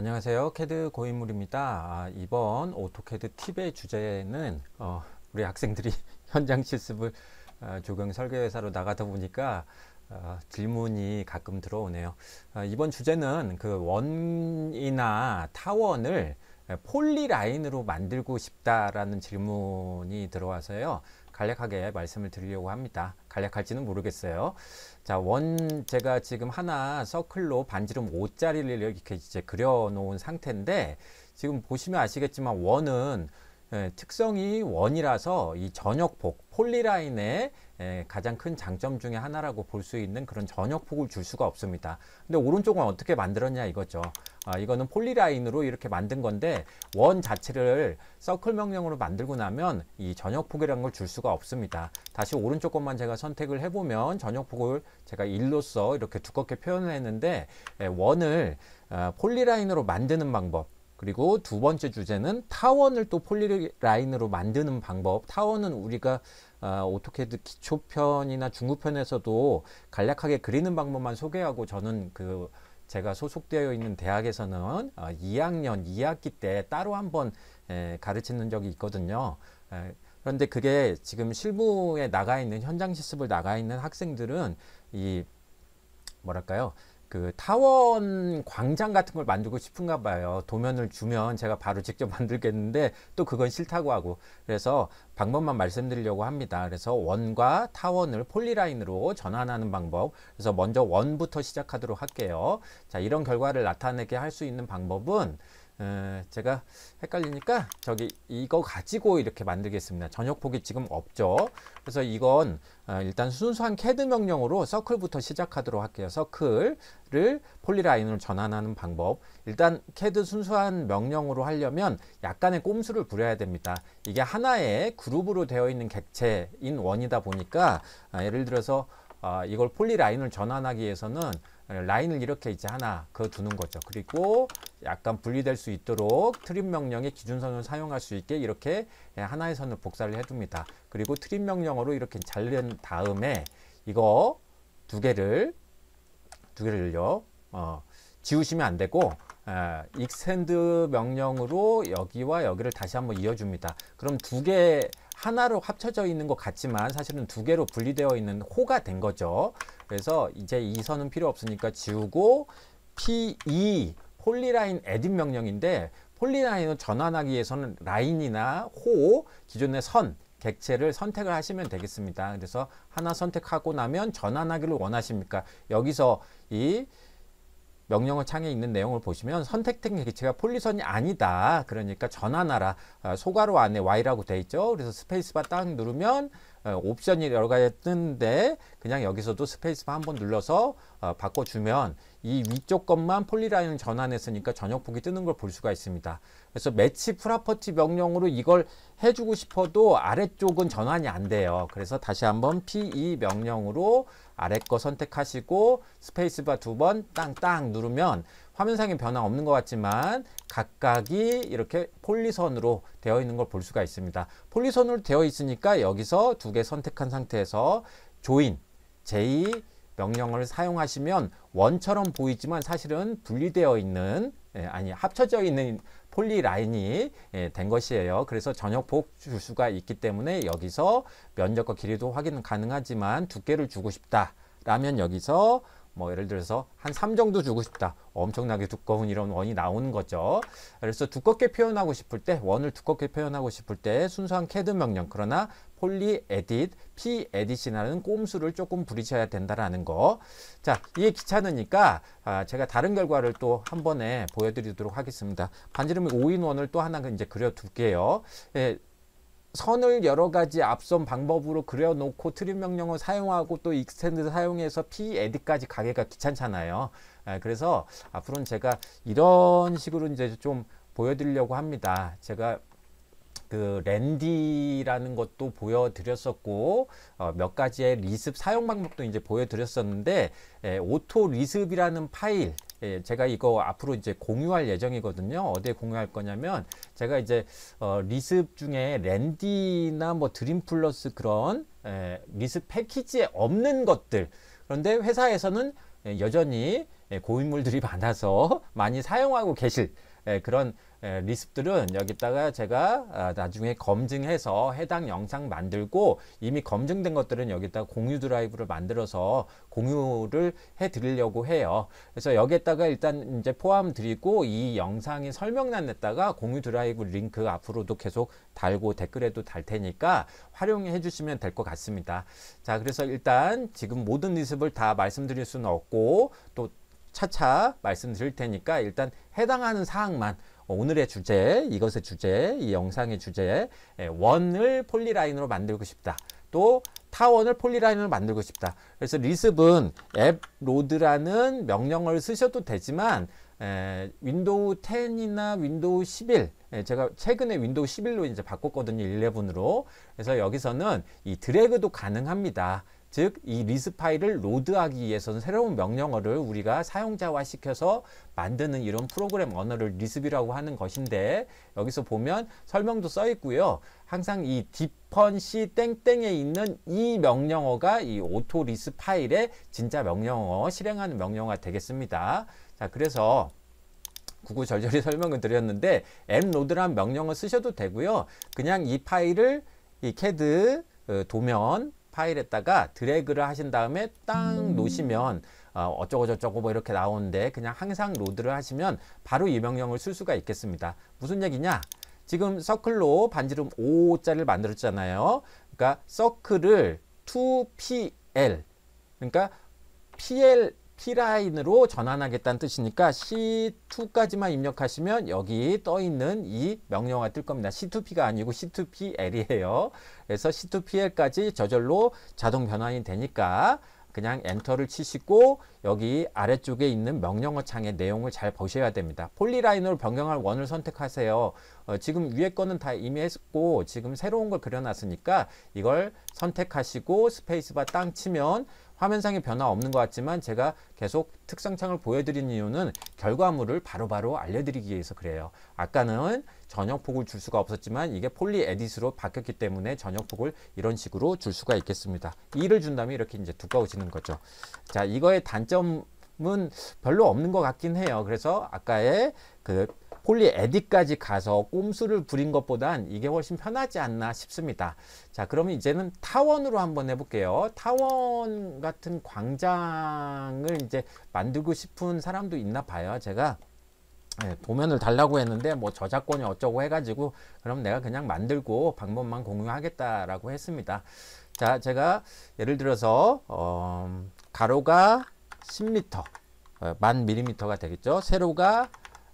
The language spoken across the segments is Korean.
안녕하세요. 캐드 고인물입니다. 아, 이번 오토캐드 팁의 주제는 어, 우리 학생들이 현장 실습을 어, 조경 설계회사로 나가다 보니까 어, 질문이 가끔 들어오네요. 어, 이번 주제는 그 원이나 타원을 폴리라인으로 만들고 싶다라는 질문이 들어와서요. 간략하게 말씀을 드리려고 합니다. 간략할지는 모르겠어요. 자, 원 제가 지금 하나 서클로 반지름 5짜리를 이렇게 이제 그려놓은 상태인데 지금 보시면 아시겠지만 원은 예, 특성이 원이라서 이 전역폭, 폴리라인의 예, 가장 큰 장점 중의 하나라고 볼 수 있는 그런 전역폭을 줄 수가 없습니다. 근데 오른쪽은 어떻게 만들었냐 이거죠. 아, 이거는 폴리라인으로 이렇게 만든 건데 원 자체를 서클 명령으로 만들고 나면 이 전역 폭이라는 걸줄 수가 없습니다. 다시 오른쪽 것만 제가 선택을 해보면 전역 폭을 제가 1로써 이렇게 두껍게 표현을 했는데 예, 원을 어, 폴리라인으로 만드는 방법 그리고 두 번째 주제는 타원을 또 폴리라인으로 만드는 방법 타원은 우리가 어, 오토캐드 기초편이나 중급편에서도 간략하게 그리는 방법만 소개하고 저는 그 제가 소속되어 있는 대학에서는 2학년 어, 2학기 때 따로 한번 가르치는 적이 있거든요. 그런데 그게 지금 실무에 나가 있는 현장 실습을 나가 있는 학생들은 이 뭐랄까요 그 타원 광장 같은 걸 만들고 싶은가 봐요. 도면을 주면 제가 바로 직접 만들겠는데 또 그건 싫다고 하고 그래서 방법만 말씀드리려고 합니다. 그래서 원과 타원을 폴리라인으로 전환하는 방법. 그래서 먼저 원부터 시작하도록 할게요. 자, 이런 결과를 나타내게 할 수 있는 방법은 제가 헷갈리니까 저기 이거 가지고 이렇게 만들겠습니다. 전역폭이 지금 없죠. 그래서 이건 어, 일단 순수한 캐드 명령으로 서클부터 시작하도록 할게요. 서클을 폴리라인으로 전환하는 방법. 일단 캐드 순수한 명령으로 하려면 약간의 꼼수를 부려야 됩니다. 이게 하나의 그룹으로 되어 있는 객체인 원이다 보니까 어, 예를 들어서 어, 이걸 폴리라인을 전환하기 위해서는 라인을 이렇게 이제 하나 그어 두는 거죠. 그리고 약간 분리될 수 있도록 트림 명령의 기준선을 사용할 수 있게 이렇게 예, 하나의 선을 복사를 해둡니다. 그리고 트림 명령으로 이렇게 자른 다음에 이거 두 개를 두 개를요 어, 지우시면 안 되고 에, 아, 익센드 명령으로 여기와 여기를 다시 한번 이어줍니다. 그럼 두 개 하나로 합쳐져 있는 것 같지만 사실은 두 개로 분리되어 있는 호가 된 거죠. 그래서 이제 이 선은 필요 없으니까 지우고 p e 폴리라인 에딧 명령인데 폴리라인을 전환하기 위해서는 라인이나 호, 기존의 선, 객체를 선택을 하시면 되겠습니다. 그래서 하나 선택하고 나면 전환하기를 원하십니까? 여기서 이 명령어 창에 있는 내용을 보시면 선택 텍 객체가 폴리선이 아니다. 그러니까 전환하라. 아, 소괄호 안에 Y라고 돼 있죠. 그래서 스페이스바 딱 누르면 어, 옵션이 여러 가지 뜨는데 그냥 여기서도 스페이스바 한번 눌러서 어, 바꿔주면 이 위쪽 것만 폴리라인 전환했으니까 전역폭이 뜨는 걸 볼 수가 있습니다. 그래서 매치 프라퍼티 명령으로 이걸 해주고 싶어도 아래쪽은 전환이 안 돼요. 그래서 다시 한번 PE 명령으로 아래 거 선택하시고 스페이스바 두 번 땅땅 누르면 화면상에 변화 없는 것 같지만 각각이 이렇게 폴리선으로 되어 있는 걸 볼 수가 있습니다. 폴리선으로 되어 있으니까 여기서 두 개 선택한 상태에서 조인, 제이 명령을 사용하시면 원처럼 보이지만 사실은 분리되어 있는 예, 아니 합쳐져 있는 폴리라인이 예, 된 것이에요. 그래서 전역 복줄 수가 있기 때문에 여기서 면적과 길이도 확인 가능하지만 두께를 주고 싶다. 라면 여기서 뭐 예를 들어서 한삼 정도 주고 싶다. 엄청나게 두꺼운 이런 원이 나오는 거죠. 그래서 두껍게 표현하고 싶을 때 원을 두껍게 표현하고 싶을 때 순수한 캐드 명령 그러나 폴리 에딧, 피 에딧이라는 꼼수를 조금 부리셔야 된다라는 거. 자, 이게 귀찮으니까 아, 제가 다른 결과를 또 한 번에 보여드리도록 하겠습니다. 반지름이 5인 원을 또 하나 이제 그려둘게요. 예, 선을 여러 가지 앞선 방법으로 그려놓고 트림 명령을 사용하고 또 익스텐드 사용해서 P 에 d 까지 가기가 귀찮잖아요. 예, 그래서 앞으로는 제가 이런 식으로 이제 좀 보여드리려고 합니다. 제가 그 랜디라는 것도 보여드렸었고 어, 몇 가지의 리습 사용 방법도 이제 보여드렸었는데 에, 예, 오토 리습이라는 파일 예, 제가 이거 앞으로 이제 공유할 예정이거든요. 어디에 공유할 거냐면 제가 이제 어, 리습 중에 랜디나 뭐 드림플러스 그런 에, 예, 리습 패키지에 없는 것들 그런데 회사에서는 에, 예, 여전히 고인물들이 많아서 많이 사용하고 계실 예, 그런 예, 리스트들은 여기다가 제가 아, 나중에 검증해서 해당 영상 만들고 이미 검증된 것들은 여기다 공유 드라이브를 만들어서 공유를 해 드리려고 해요. 그래서 여기에다가 일단 이제 포함 드리고 이 영상의 설명란에다가 공유 드라이브 링크 앞으로도 계속 달고 댓글에도 달 테니까 활용해 주시면 될 것 같습니다. 자, 그래서 일단 지금 모든 리습을 다 말씀드릴 수는 없고 또 차차 말씀드릴 테니까 일단 해당하는 사항만 오늘의 주제, 이것의 주제, 이 영상의 주제 예, 원을 폴리라인으로 만들고 싶다. 또 타원을 폴리라인으로 만들고 싶다. 그래서 리습은 앱로드라는 명령을 쓰셔도 되지만 에, 예, 윈도우 10이나 윈도우 11 에, 예, 제가 최근에 윈도우 11로 이제 바꿨거든요. 11으로. 그래서 여기서는 이 드래그도 가능합니다. 즉이 리스 파일을 로드하기 위해서는 새로운 명령어를 우리가 사용자화 시켜서 만드는 이런 프로그램 언어를 리스비라고 하는 것인데 여기서 보면 설명도 써 있고요. 항상 이 디펀시 땡땡에 있는 이 명령어가 이 오토 리스 파일의 진짜 명령어 실행하는 명령어가 되겠습니다. 자 그래서 구구절절히 설명을 드렸는데 mload란 명령어 쓰셔도 되고요. 그냥 이 파일을 이 캐드 어, 도면 파일에다가 드래그를 하신 다음에 딱 음. 놓으시면 어, 어쩌고저쩌고 뭐 이렇게 나오는데 그냥 항상 로드를 하시면 바로 이 명령을 쓸 수가 있겠습니다. 무슨 얘기냐? 지금 서클로 반지름 5자를 만들었잖아요. 그러니까 서클을 2PL 그러니까 PL T라인으로 전환하겠다는 뜻이니까 C2까지만 입력하시면 여기 떠 있는 이 명령어가 뜰 겁니다. C2P가 아니고 C2PL이에요. 그래서 C2PL까지 저절로 자동 변환이 되니까 그냥 엔터를 치시고 여기 아래쪽에 있는 명령어 창의 내용을 잘 보셔야 됩니다. 폴리라인으로 변경할 원을 선택하세요. 어, 지금 위에 거는 다 이미 했고 지금 새로운 걸 그려놨으니까 이걸 선택하시고 스페이스바 땅 치면 화면상의 변화 없는 것 같지만 제가 계속 특성창을 보여드리는 이유는 결과물을 바로바로 바로 알려드리기 위해서 그래요. 아까는 전역폭을 줄 수가 없었지만 이게 폴리 에딧으로 바뀌었기 때문에 전역폭을 이런 식으로 줄 수가 있겠습니다. 2를 준다면 이렇게 이제 두꺼워지는 거죠. 자, 이거의 단점은 별로 없는 것 같긴 해요. 그래서 아까의 그 폴리에디까지 가서 꼼수를 부린 것보단 이게 훨씬 편하지 않나 싶습니다. 자 그러면 이제는 타원으로 한번 해볼게요. 타원 같은 광장을 이제 만들고 싶은 사람도 있나 봐요. 제가 네, 도면을 달라고 했는데 뭐 저작권이 어쩌고 해가지고 그럼 내가 그냥 만들고 방법만 공유하겠다라고 했습니다. 자 제가 예를 들어서 어, 가로가 10m 어, 만 밀리미터가 되겠죠. 세로가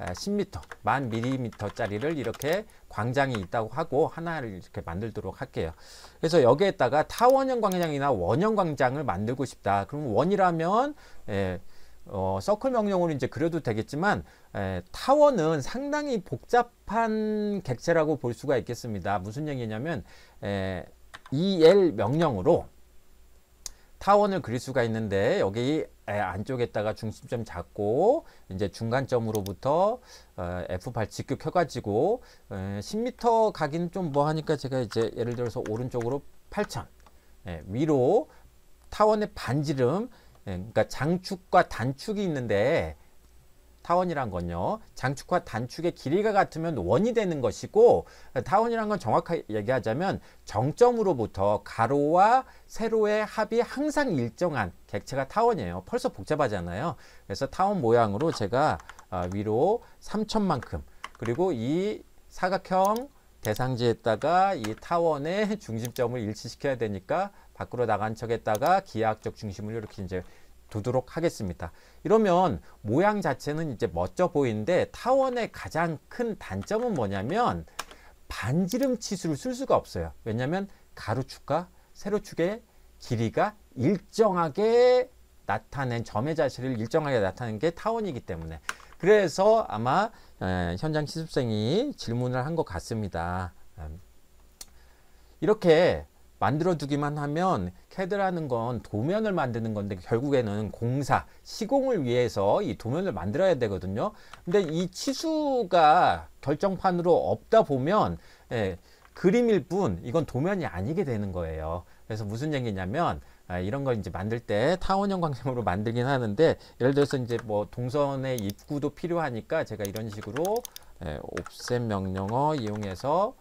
10m, 아, 만 밀리미터짜리를 이렇게 광장이 있다고 하고 하나를 이렇게 만들도록 할게요. 그래서 여기에다가 타원형 광장이나 원형 광장을 만들고 싶다. 그럼 원이라면 예, 어, 서클 명령으로 이제 그려도 되겠지만 에, 예, 타원은 상당히 복잡한 객체라고 볼 수가 있겠습니다. 무슨 얘기냐면 에, 예, EL 명령으로 타원을 그릴 수가 있는데 여기 예, 안쪽에다가 중심점 잡고 이제 중간점으로부터 어, F8 직격 켜가지고 10m 어, 가기는 좀뭐 하니까 제가 이제 예를 들어서 오른쪽으로 8천 0 0 위로 타원의 반지름 예, 그러니까 장축과 단축이 있는데 타원이란 건요. 장축과 단축의 길이가 같으면 원이 되는 것이고 타원이란 건 정확하게 얘기하자면 정점으로부터 가로와 세로의 합이 항상 일정한 객체가 타원이에요. 벌써 복잡하잖아요. 그래서 타원 모양으로 제가 어, 위로 3천만큼 그리고 이 사각형 대상지에다가 이 타원의 중심점을 일치시켜야 되니까 밖으로 나간 척에다가 기하학적 중심을 이렇게 이제 두도록 하겠습니다. 이러면 모양 자체는 이제 멋져 보이는데 타원의 가장 큰 단점은 뭐냐면 반지름 치수를 쓸 수가 없어요. 왜냐하면 가로축과 세로축의 길이가 일정하게 나타낸 점의 자세를 일정하게 나타낸 게 타원이기 때문에 그래서 아마 현장 시습생이 질문을 한 것 같습니다. 음. 이렇게 만들어두기만 하면 캐드라는 건 도면을 만드는 건데 결국에는 공사, 시공을 위해서 이 도면을 만들어야 되거든요. 근데 이 치수가 결정판으로 없다 보면 예, 그림일 뿐 이건 도면이 아니게 되는 거예요. 그래서 무슨 얘기냐면 아, 이런 걸 이제 만들 때 타원형 광생으로 만들긴 하는데 예를 들어서 이제 뭐 동선의 입구도 필요하니까 제가 이런 식으로 예, 옵셋 명령어 이용해서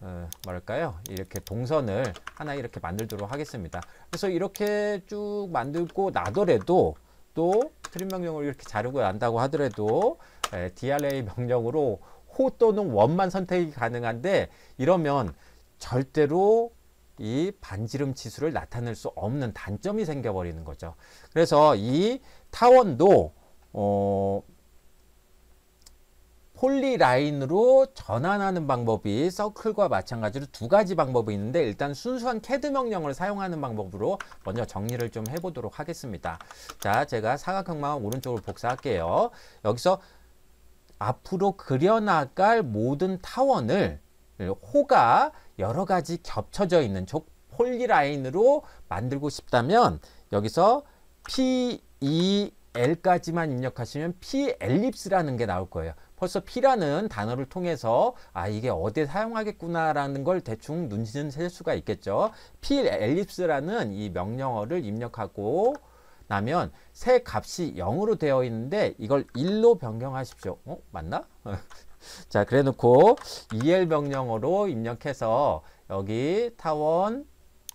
어, 뭐랄까요 이렇게 동선을 하나 이렇게 만들도록 하겠습니다 그래서 이렇게 쭉 만들고 나더라도 또 트림 명령을 이렇게 자르고 난다고 하더라도 에, 예, DRA 명령으로 호 또는 원만 선택이 가능한데 이러면 절대로 이 반지름 지수를 나타낼 수 없는 단점이 생겨버리는 거죠. 그래서 이 타원도 어, 폴리 라인으로 전환하는 방법이 서클과 마찬가지로 두 가지 방법이 있는데 일단 순수한 캐드 명령을 사용하는 방법으로 먼저 정리를 좀 해보도록 하겠습니다. 자, 제가 사각형만 오른쪽으로 복사할게요. 여기서 앞으로 그려나갈 모든 타원을 호가 여러 가지 겹쳐져 있는 쪽 폴리 라인으로 만들고 싶다면 여기서 P, E, L까지만 입력하시면 P 엘립스라는 게 나올 거예요. 벌써 P라는 단어를 통해서 아 이게 어디에 사용하겠구나라는 걸 대충 눈치는 셀 수가 있겠죠. P 앨립스라는 이 명령어를 입력하고 나면 새 값이 0으로 되어 있는데 이걸 1로 변경하십시오. 어? 맞나? 자 그래 놓고 EL 명령어로 입력해서 여기 타원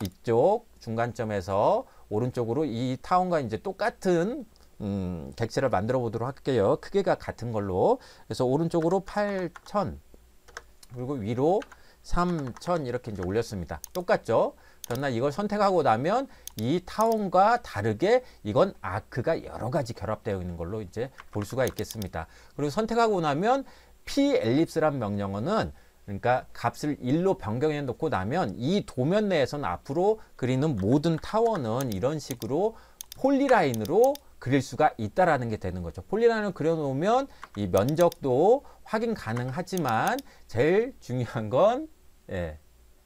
이쪽 중간점에서 오른쪽으로 이 타원과 이제 똑같은 음, 객체를 만들어 보도록 할게요. 크기가 같은 걸로. 그래서 오른쪽으로 8,000 그리고 위로 3,000 이렇게 이제 올렸습니다. 똑같죠? 그러나 이걸 선택하고 나면 이 타원과 다르게 이건 아크가 여러 가지 결합되어 있는 걸로 이제 볼 수가 있겠습니다. 그리고 선택하고 나면 p 엘립스란 명령어는 그러니까 값을 1로 변경해 놓고 나면 이 도면 내에서는 앞으로 그리는 모든 타원은 이런 식으로 폴리라인으로 그릴 수가 있다라는 게 되는 거죠. 폴리라인을 그려놓으면 이 면적도 확인 가능하지만 제일 중요한 건 예,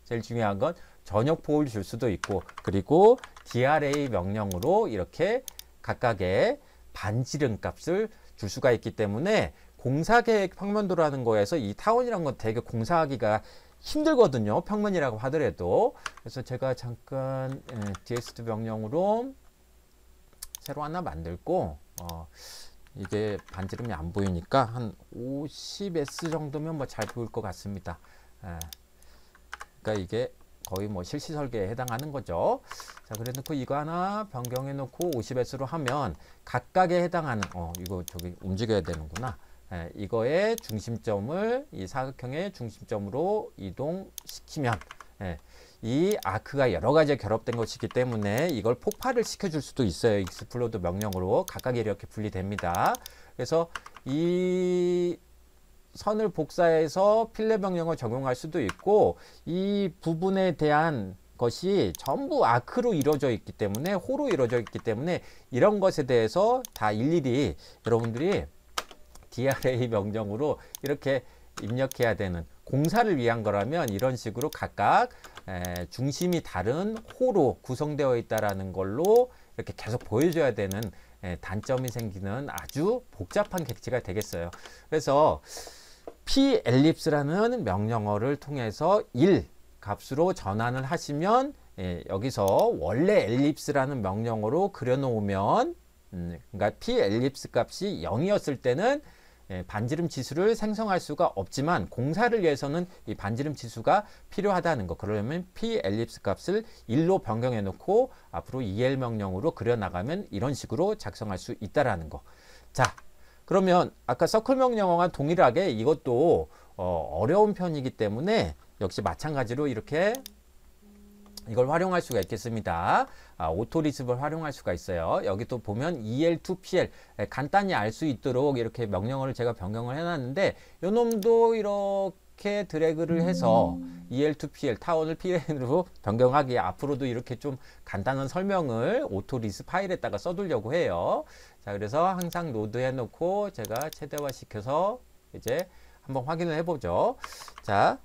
제일 중요한 건 전역 보호줄 수도 있고 그리고 DRA 명령으로 이렇게 각각의 반지름 값을 줄 수가 있기 때문에 공사계획 평면도라는 거에서 이 타원이란 건 되게 공사하기가 힘들거든요. 평면이라고 하더라도. 그래서 제가 잠깐 예, DSD 명령으로 새로 하나 만들고 어, 이게 반지름이 안 보이니까 한 50S 정도면 뭐 잘 보일 것 같습니다. 에. 예. 그러니까 이게 거의 뭐 실시 설계에 해당하는 거죠. 자, 그래 놓고 이거 하나 변경해 놓고 50S로 하면 각각에 해당하는 어 이거 저기 움직여야 되는구나. 에, 예, 이거의 중심점을 이 사각형의 중심점으로 이동시키면 예, 이 아크가 여러 가지에 결합된 것이기 때문에 이걸 폭발을 시켜줄 수도 있어요. 익스플로드 명령으로 각각이 이렇게 분리됩니다. 그래서 이 선을 복사해서 필레 명령을 적용할 수도 있고 이 부분에 대한 것이 전부 아크로 이루어져 있기 때문에 호로 이루어져 있기 때문에 이런 것에 대해서 다 일일이 여러분들이 DRA 명령으로 이렇게 입력해야 되는 공사를 위한 거라면 이런 식으로 각각 에, 중심이 다른 호로 구성되어 있다라는 걸로 이렇게 계속 보여줘야 되는 에, 단점이 생기는 아주 복잡한 객체가 되겠어요. 그래서 p 엘립스라는 명령어를 통해서 1 값으로 전환을 하시면 예, 여기서 원래 엘립스라는 명령어로 그려놓으면 음, 그러니까 p 엘립스 값이 0이었을 때는 예, 반지름 지수를 생성할 수가 없지만 공사를 위해서는 이 반지름 지수가 필요하다는 거 그러려면 P 엘립스 값을 1로 변경해 놓고 앞으로 EL 명령으로 그려나가면 이런 식으로 작성할 수 있다라는 거자 그러면 아까 서클 명령어와 동일하게 이것도 어, 어려운 편이기 때문에 역시 마찬가지로 이렇게 이걸 활용할 수가 있겠습니다. 아, 오토리습을 활용할 수가 있어요. 여기 또 보면 EL2PL 예, 간단히 알 수 있도록 이렇게 명령어를 제가 변경을 해놨는데 요 놈도 이렇게 드래그를 해서 음. EL2PL 타원을 PN으로 변경하기 앞으로도 이렇게 좀 간단한 설명을 오토리스 파일에다가 써두려고 해요. 자 그래서 항상 노드 해놓고 제가 최대화 시켜서 이제 한번 확인을 해보죠. 자.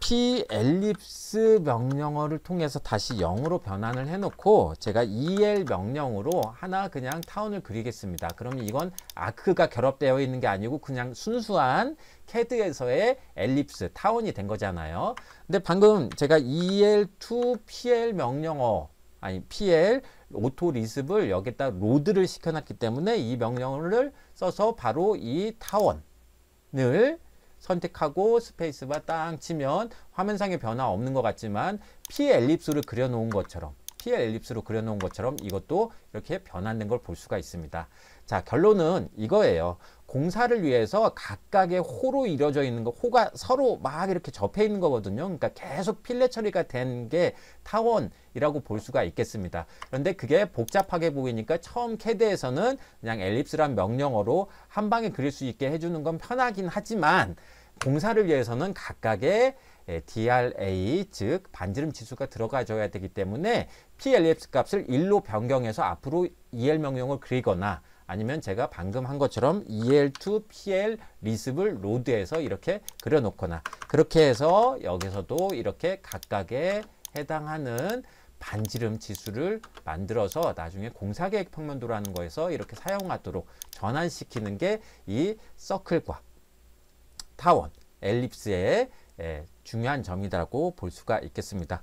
p 앨립스 명령어를 통해서 다시 0으로 변환을 해놓고 제가 el 명령으로 하나 그냥 타운을 그리겠습니다. 그러면 이건 아크가 결합되어 있는 게 아니고 그냥 순수한 캐드에서의 앨립스 타운이 된 거잖아요. 근데 방금 제가 el to pl 명령어 아니 pl 오토 리스블 여기다 로드를 시켜놨기 때문에 이 명령어를 써서 바로 이 타원을 선택하고 스페이스바 땅 치면 화면상의 변화 없는 것 같지만 P 엘립스를 그려놓은 것처럼 P 엘립스로 그려놓은 것처럼 이것도 이렇게 변환된 걸 볼 수가 있습니다. 자 결론은 이거예요. 공사를 위해서 각각의 호로 이루어져 있는 거, 호가 서로 막 이렇게 접해 있는 거거든요. 그러니까 계속 필레 처리가 된 게 타원이라고 볼 수가 있겠습니다. 그런데 그게 복잡하게 보이니까 처음 캐드에서는 그냥 엘립스란 명령어로 한 방에 그릴 수 있게 해주는 건 편하긴 하지만 공사를 위해서는 각각의 예, DRA 즉 반지름 지수가 들어가줘야 되기 때문에 P 엘립스 값을 1로 변경해서 앞으로 EL 명령을 그리거나 아니면 제가 방금 한 것처럼 EL2, PL, 리스을로드에서 이렇게 그려놓거나 그렇게 해서 여기서도 이렇게 각각의 해당하는 반지름 지수를 만들어서 나중에 공사계획 평면도라는 거에서 이렇게 사용하도록 전환시키는 게 이 서클과 타원, 엘립스의 예, 중요한 점이라고 볼 수가 있겠습니다.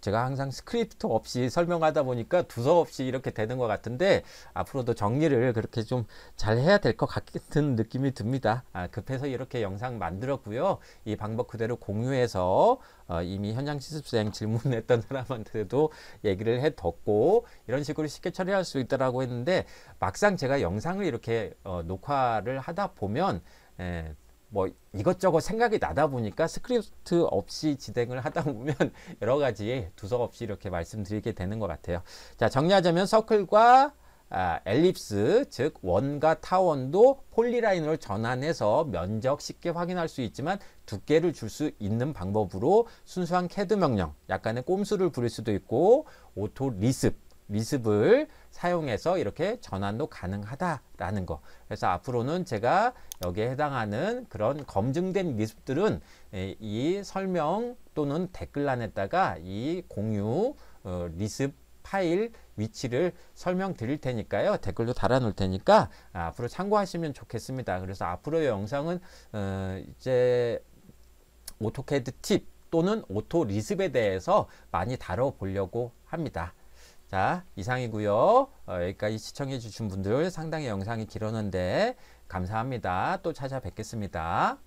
제가 항상 스크립트 없이 설명하다 보니까 두서없이 이렇게 되는 것 같은데 앞으로도 정리를 그렇게 좀 잘 해야 될 것 같은 느낌이 듭니다. 아, 급해서 이렇게 영상 만들었고요. 이 방법 그대로 공유해서 어, 이미 현장 실습생 질문했던 사람한테도 얘기를 해뒀고 이런 식으로 쉽게 처리할 수 있다라고 했는데 막상 제가 영상을 이렇게 어, 녹화를 하다 보면 에, 예, 뭐 이것저것 생각이 나다 보니까 스크립트 없이 진행을 하다 보면 여러 가지 두서 없이 이렇게 말씀드리게 되는 것 같아요. 자, 정리하자면 서클과 아, 엘립스, 즉 원과 타원도 폴리라인으로 전환해서 면적 쉽게 확인할 수 있지만 두께를 줄 수 있는 방법으로 순수한 캐드 명령, 약간의 꼼수를 부릴 수도 있고 오토리습 미습을 사용해서 이렇게 전환도 가능하다라는 거. 그래서 앞으로는 제가 여기에 해당하는 그런 검증된 미습들은 이 설명 또는 댓글란에다가 이 공유 어, 리습 파일 위치를 설명드릴 테니까요. 댓글도 달아놓을 테니까 앞으로 참고하시면 좋겠습니다. 그래서 앞으로의 영상은 어, 이제 오토캐드 팁 또는 오토 리습에 대해서 많이 다뤄보려고 합니다. 자 이상이고요. 어, 여기까지 시청해 주신 분들 상당히 영상이 길었는데 감사합니다. 또 찾아뵙겠습니다.